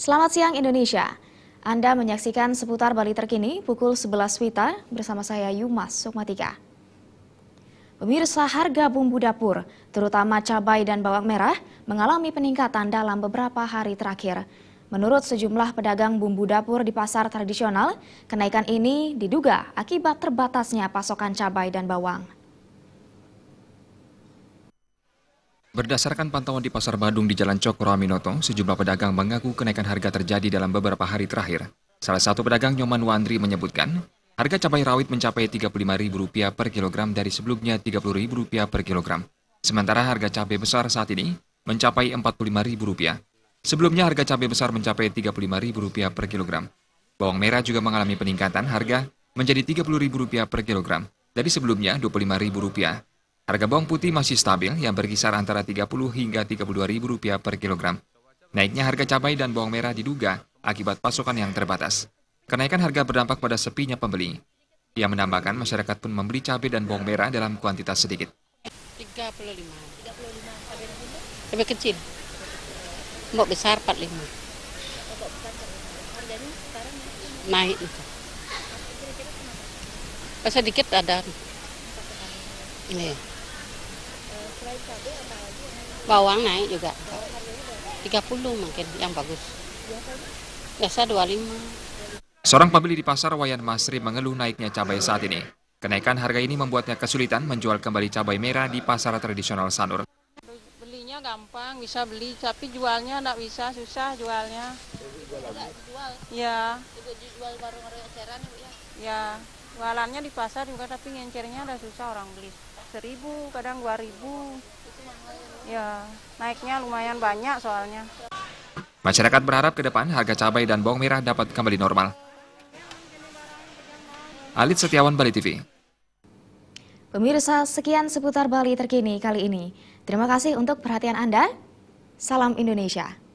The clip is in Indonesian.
Selamat siang Indonesia. Anda menyaksikan seputar Bali terkini pukul 11 Wita bersama saya Yumas Sukmatika. Pemirsa harga bumbu dapur, terutama cabai dan bawang merah, mengalami peningkatan dalam beberapa hari terakhir. Menurut sejumlah pedagang bumbu dapur di pasar tradisional, kenaikan ini diduga akibat terbatasnya pasokan cabai dan bawang. Berdasarkan pantauan di Pasar Badung di Jalan Cokro Aminoto, sejumlah pedagang mengaku kenaikan harga terjadi dalam beberapa hari terakhir. Salah satu pedagang Nyoman Wandri menyebutkan, harga cabai rawit mencapai Rp35.000 per kilogram dari sebelumnya Rp30.000 per kilogram. Sementara harga cabai besar saat ini mencapai Rp45.000. Sebelumnya harga cabai besar mencapai Rp35.000 per kilogram. Bawang merah juga mengalami peningkatan harga menjadi Rp30.000 per kilogram dari sebelumnya Rp25.000. Harga bawang putih masih stabil yang berkisar antara 30 hingga Rp32.000 per kilogram. Naiknya harga cabai dan bawang merah diduga akibat pasokan yang terbatas. Kenaikan harga berdampak pada sepinya pembeli. Ia menambahkan masyarakat pun membeli cabai dan bawang merah dalam kuantitas sedikit. 35. 35 cabai rebus? Cabai kecil. Mbok besar 45. Harganya sekarang naik itu. Pas sedikit ada. Nih. Iya. Bawang naik juga. 30 mungkin yang bagus. Biasa 25. Seorang pembeli di pasar Wayan Masri mengeluh naiknya cabai saat ini. Kenaikan harga ini membuatnya kesulitan menjual kembali cabai merah di pasar tradisional Sanur. Belinya gampang, bisa beli, tapi jualnya tidak bisa, susah jualnya. Jual. Ya. ya. jual baru ya? Ya, jualannya di pasar juga, tapi ngencernya ada susah orang beli seribu kadang dua ribu ya naiknya lumayan banyak soalnya masyarakat berharap ke depan harga cabai dan bawang merah dapat kembali normal Alit Setiawan Bali TV Pemirsa, sekian seputar Bali terkini kali ini. Terima kasih untuk perhatian Anda. Salam Indonesia.